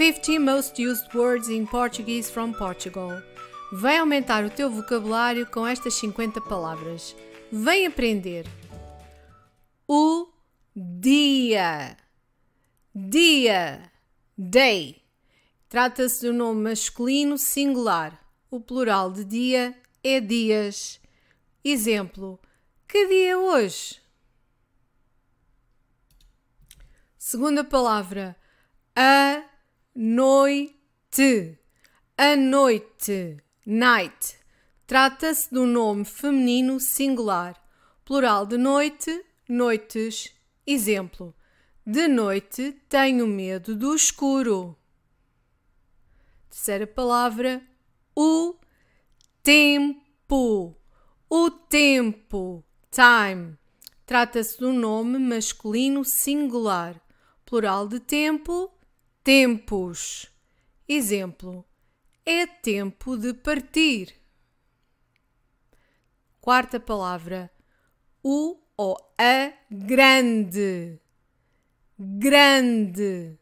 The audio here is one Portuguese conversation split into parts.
50 Most Used Words in Portuguese from Portugal. Vem aumentar o teu vocabulário com estas 50 palavras. Vem aprender. O dia. Dia. Day. Trata-se do nome masculino singular. O plural de dia é dias. Exemplo: Que dia é hoje? Segunda palavra: a noite. A noite, night, trata-se de um nome feminino singular, plural de noite, noites. Exemplo: De noite tenho medo do escuro. Terceira palavra: o tempo. O tempo, time. Trata-se de um nome masculino singular, plural de tempo, tempos. Exemplo: é tempo de partir. Quarta palavra: o ou a grande. Grande.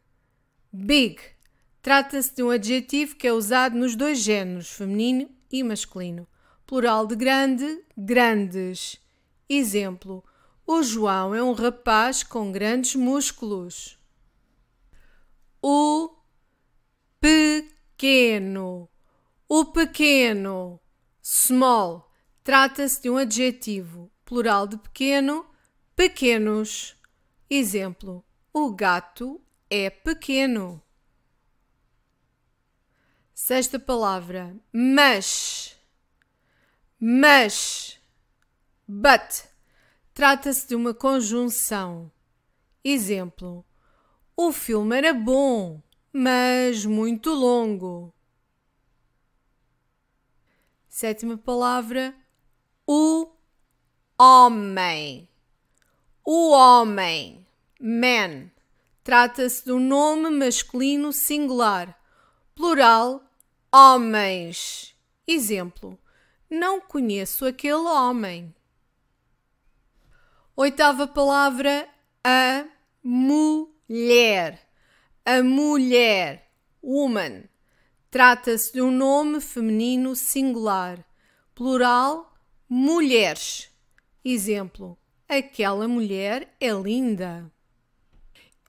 Big. Trata-se de um adjetivo que é usado nos dois géneros, feminino e masculino. Plural de grande, grandes. Exemplo: O João é um rapaz com grandes músculos o pequeno. O pequeno, small, trata-se de um adjetivo, plural de pequeno, pequenos. Exemplo: o gato é pequeno. Sexta palavra: mas. Mas. But. Trata-se de uma conjunção. Exemplo: o filme era bom, mas muito longo. Sétima palavra: o homem. O homem, man, trata-se de um nome masculino singular, plural, homens. Exemplo: não conheço aquele homem. Oitava palavra: a mulher mulher. A mulher, woman, trata-se de um nome feminino singular, plural, mulheres. Exemplo: aquela mulher é linda.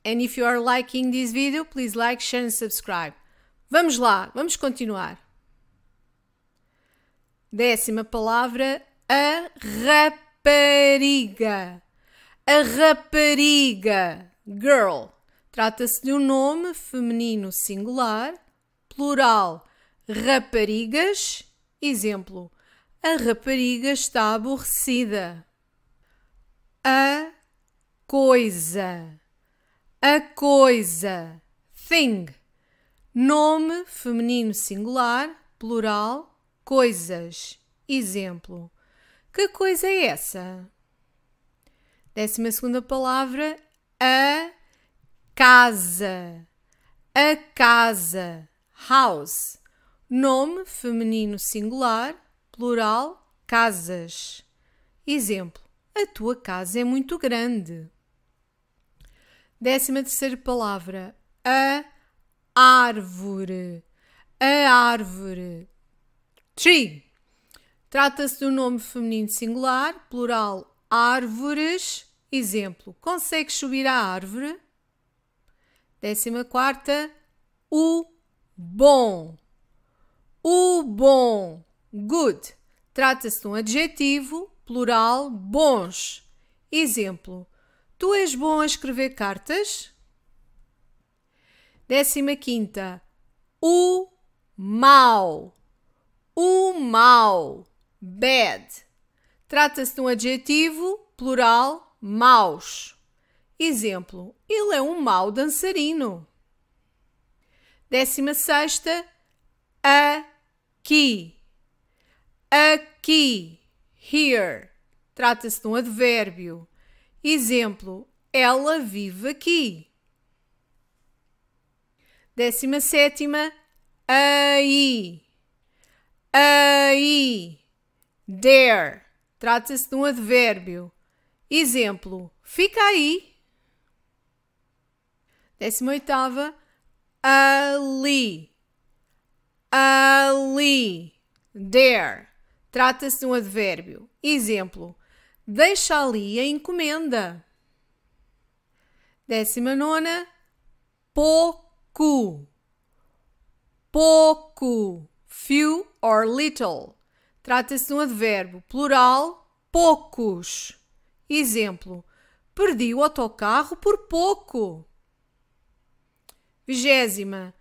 And if you are liking this video, please like, share and subscribe. Vamos lá, vamos continuar. Décima palavra, a rapariga. A rapariga girl. Trata-se de um nome feminino singular, plural raparigas. Exemplo: A rapariga está aborrecida. A coisa. A coisa. Thing. Nome feminino singular, plural, coisas. Exemplo: Que coisa é essa? Décima segunda palavra a casa. A casa. House. Nome feminino singular, plural, casas. Exemplo: A tua casa é muito grande. Décima terceira palavra: a árvore. A árvore. Tree. Trata-se do nome feminino singular, plural, árvores Exemplo: consegues subir à árvore? Décima quarta, o bom. O bom, good. Trata-se de um adjetivo, plural, bons. Exemplo: tu és bom a escrever cartas? Décima quinta, o mal. O mal, bad. Trata-se de um adjetivo, plural, maus. Exemplo: ele é um mau dançarino. Décima sexta, aqui. Aqui, here. Trata-se de um advérbio. Exemplo: ela vive aqui. Décima sétima, aí. Aí, there. Trata-se de um advérbio. Exemplo, fica aí. Décima oitava, ali, ali, there. Trata-se de um advérbio. Exemplo, deixa ali a encomenda. Décima nona, pouco, pouco, few or little. Trata-se de um advérbio, plural, poucos. Exemplo: perdi o autocarro por pouco. Vigésima.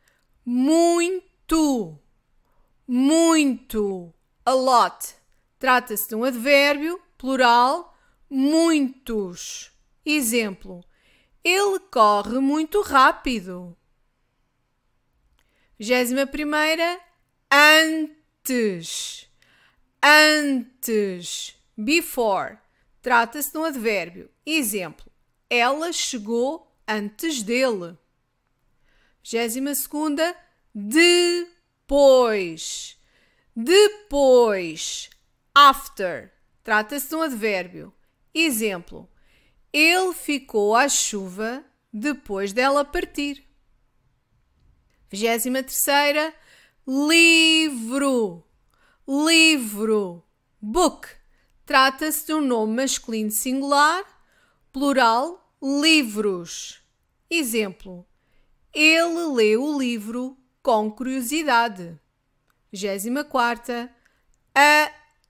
Muito. Muito. A lot. Trata-se de um advérbio, plural, muitos. Exemplo: Ele corre muito rápido. Vigésima primeira. Antes. Antes. Before Trata-se de um advérbio. Exemplo: Ela chegou antes dele. 22. Depois. Depois. After. Trata-se de um advérbio. Exemplo: Ele ficou à chuva depois dela partir. 23. Livro. Livro. Book Trata-se de um nome masculino singular, plural, livros. Exemplo: Ele lê o livro com curiosidade. 24.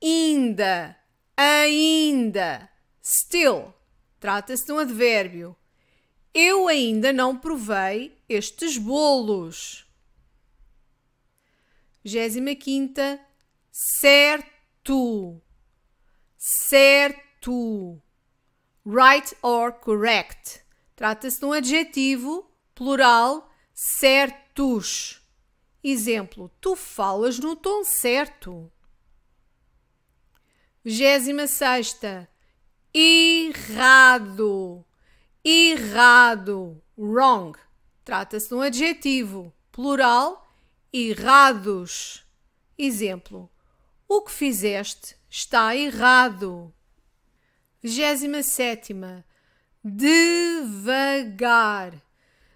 Ainda, ainda, still. Trata-se de um advérbio. Eu ainda não provei estes bolos. 25. Certo certo. Right or correct. Trata-se de um adjetivo plural certos. Exemplo: Tu falas no tom certo. 26. Errado. Errado. Wrong. Trata-se de um adjetivo plural errados. Exemplo: O que fizeste está errado. 27. Devagar.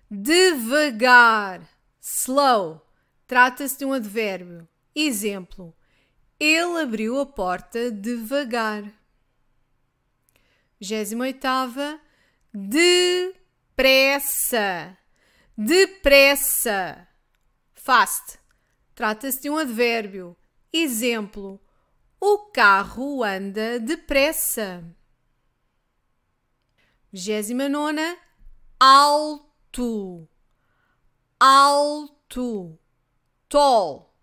Devagar. Slow. Trata-se de um advérbio. Exemplo: Ele abriu a porta devagar. 28. Depressa. Depressa. Fast. Trata-se de um advérbio. Exemplo: o carro anda depressa. 29. Alto. Alto. Tall.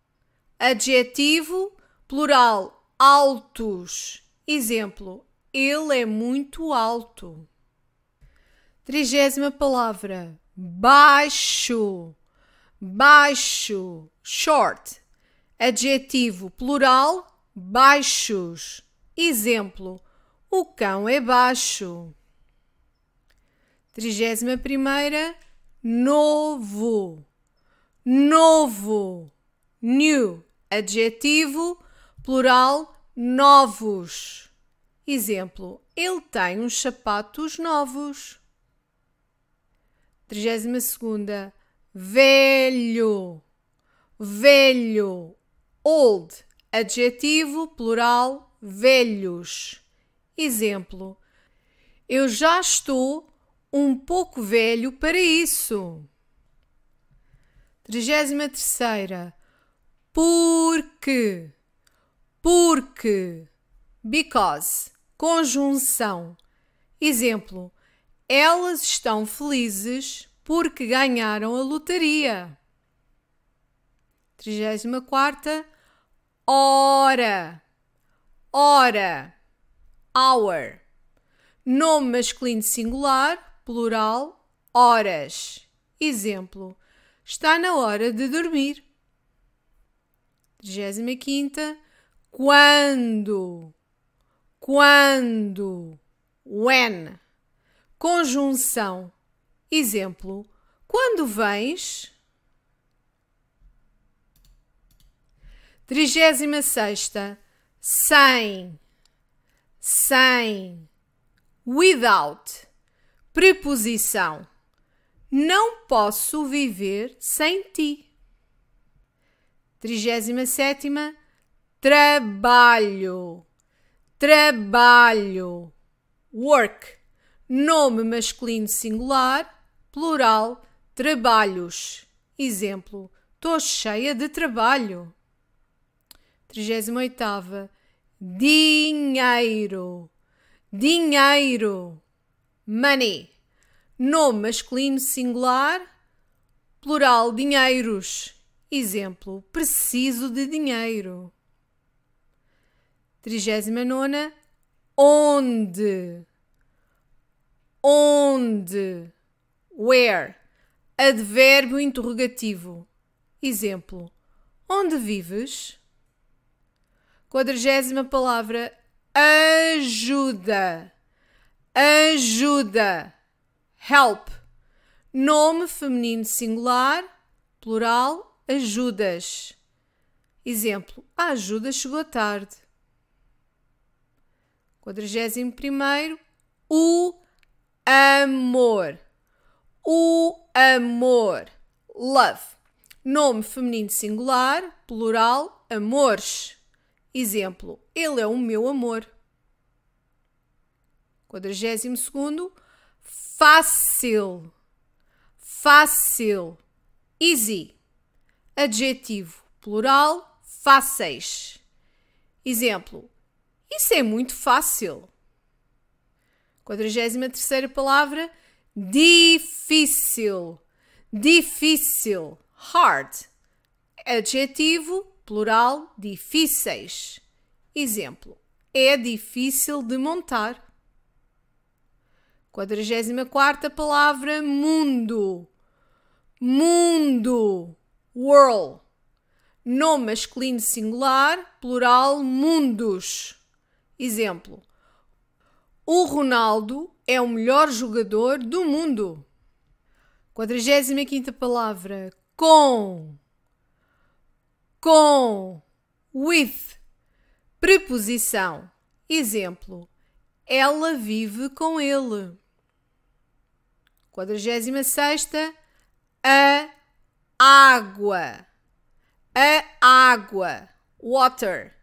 Adjetivo plural altos. Exemplo: Ele é muito alto. Trigésima palavra: baixo. Baixo. Short. Adjetivo plural baixos. Exemplo: o cão é baixo. Trigésima primeira, novo. Novo. New. Adjetivo, plural, novos. Exemplo: ele tem uns sapatos novos. Trigésima segunda, velho. Velho. Old Adjetivo plural velhos. Exemplo: Eu já estou um pouco velho para isso. 33. Porque. Porque. Because. Conjunção. Exemplo: Elas estão felizes porque ganharam a lotaria. 34 hora, hora, hour. Nome masculino singular, plural, horas. Exemplo: está na hora de dormir. 25. quando, quando, when. Conjunção. Exemplo: quando vens Trigésima sexta. Sem. Sem. Without. Preposição. Não posso viver sem ti. Trigésima sétima. Trabalho. Trabalho. Work. Nome masculino singular, plural, trabalhos. Exemplo: estou cheia de trabalho. 38 Dinheiro. Dinheiro. Money. Nome masculino singular. Plural dinheiros. Exemplo: preciso de dinheiro. 39 Onde. Onde. Where. Advérbio interrogativo. Exemplo: Onde vives? Quadragésima palavra: ajuda. Ajuda. Help. Nome feminino singular, plural, ajudas. Exemplo: a ajuda chegou tarde. Quadragésimo primeiro: o amor. O amor. Love. Nome feminino singular, plural, amores. Exemplo, ele é o meu amor. 42. Fácil. Fácil. Easy. Adjetivo plural fáceis. Exemplo, isso é muito fácil. 43 palavra, difícil. Difícil. Hard. Adjetivo Plural difíceis. Exemplo: é difícil de montar. 44 palavra mundo. Mundo. World. Nome masculino singular, plural mundos. Exemplo: O Ronaldo é o melhor jogador do mundo. 45 palavra com com, with, preposição. Exemplo: Ela vive com ele. 46 a água. A água, water.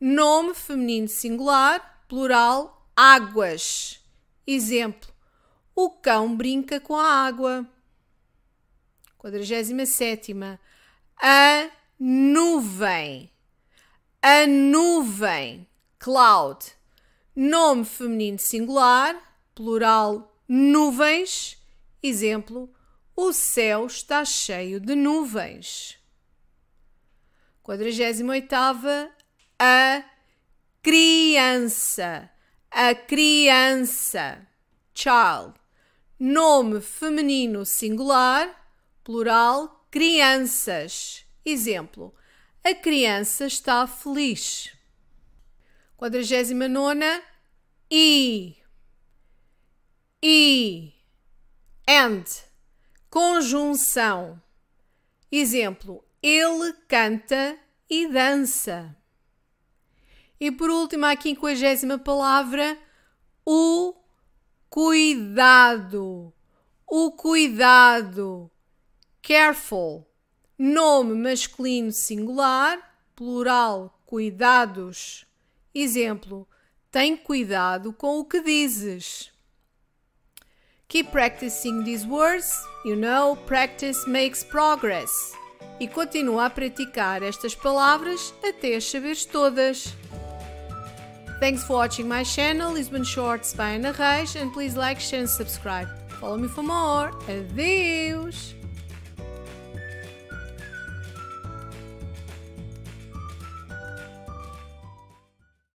Nome feminino singular, plural, águas. Exemplo: O cão brinca com a água. 47 a nuvem. A nuvem, cloud. Nome feminino singular, plural nuvens. Exemplo: o céu está cheio de nuvens. 48 a criança. A criança, child. Nome feminino singular, plural crianças. Exemplo: a criança está feliz. 49 e e and conjunção. Exemplo: ele canta e dança. E por último, a quinquagésima palavra, o cuidado. O cuidado. Careful nome masculino singular, plural, cuidados. Exemplo: tem cuidado com o que dizes. Keep practicing these words. You know, practice makes progress. E continua a praticar estas palavras até as saberes todas. Thanks for watching my channel, Lisbon Shorts by Ana Reis, and please like, share and subscribe. Follow me for more. Adeus!